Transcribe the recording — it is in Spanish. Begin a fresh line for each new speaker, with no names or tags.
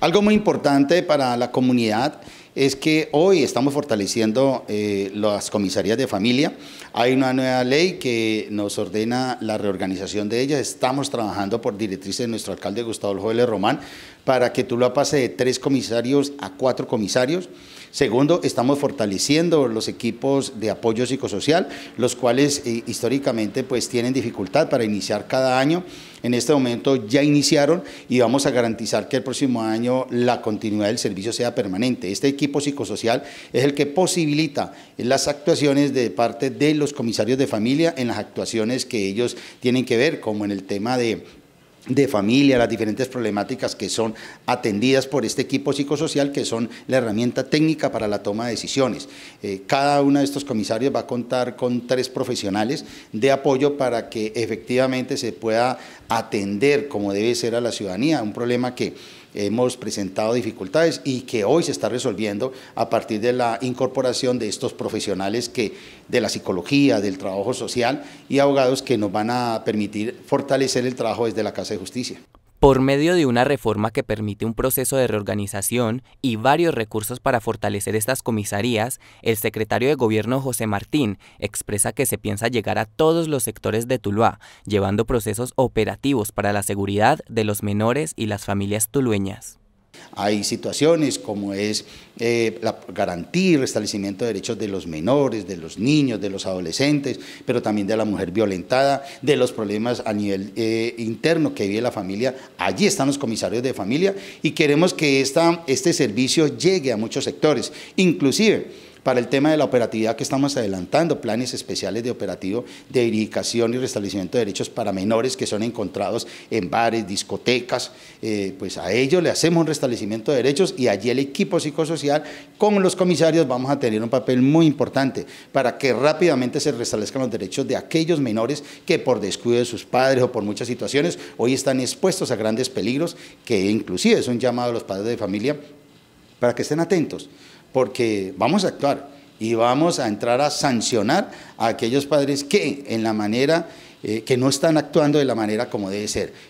Algo muy importante para la comunidad es que hoy estamos fortaleciendo eh, las comisarías de familia. Hay una nueva ley que nos ordena la reorganización de ellas. Estamos trabajando por directrices de nuestro alcalde Gustavo Joel Román para que tú lo pase de tres comisarios a cuatro comisarios. Segundo, estamos fortaleciendo los equipos de apoyo psicosocial, los cuales eh, históricamente pues tienen dificultad para iniciar cada año. En este momento ya iniciaron y vamos a garantizar que el próximo año la continuidad del servicio sea permanente. Este equipo psicosocial es el que posibilita las actuaciones de parte de los comisarios de familia en las actuaciones que ellos tienen que ver, como en el tema de familia, las diferentes problemáticas que son atendidas por este equipo psicosocial, que son la herramienta técnica para la toma de decisiones. Eh, cada uno de estos comisarios va a contar con tres profesionales de apoyo para que efectivamente se pueda atender como debe ser a la ciudadanía, un problema que hemos presentado dificultades y que hoy se está resolviendo a partir de la incorporación de estos profesionales que, de la psicología, del trabajo social y abogados que nos van a permitir fortalecer el trabajo desde la Casa de Justicia
por medio de una reforma que permite un proceso de reorganización y varios recursos para fortalecer estas comisarías, el secretario de Gobierno José Martín expresa que se piensa llegar a todos los sectores de Tuluá, llevando procesos operativos para la seguridad de los menores y las familias tulueñas.
Hay situaciones como es eh, la garantía y restablecimiento de derechos de los menores, de los niños, de los adolescentes, pero también de la mujer violentada, de los problemas a nivel eh, interno que vive la familia. Allí están los comisarios de familia y queremos que este servicio llegue a muchos sectores, inclusive para el tema de la operatividad que estamos adelantando, planes especiales de operativo de verificación y restablecimiento de derechos para menores que son encontrados en bares, discotecas, eh, pues a ellos le hacemos un restablecimiento de derechos y allí el equipo psicosocial con los comisarios vamos a tener un papel muy importante para que rápidamente se restablezcan los derechos de aquellos menores que por descuido de sus padres o por muchas situaciones hoy están expuestos a grandes peligros que inclusive es un llamado a los padres de familia para que estén atentos porque vamos a actuar y vamos a entrar a sancionar a aquellos padres que en la manera eh, que no están actuando de la manera como debe ser.